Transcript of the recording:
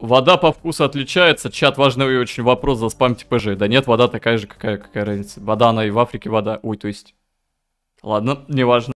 Вода по вкусу отличается. Чат, важный и очень вопрос за спам ТПЖ. Типа да нет, вода такая же, какая, какая разница. Вода, она и в Африке вода. Ой, то есть... Ладно, неважно.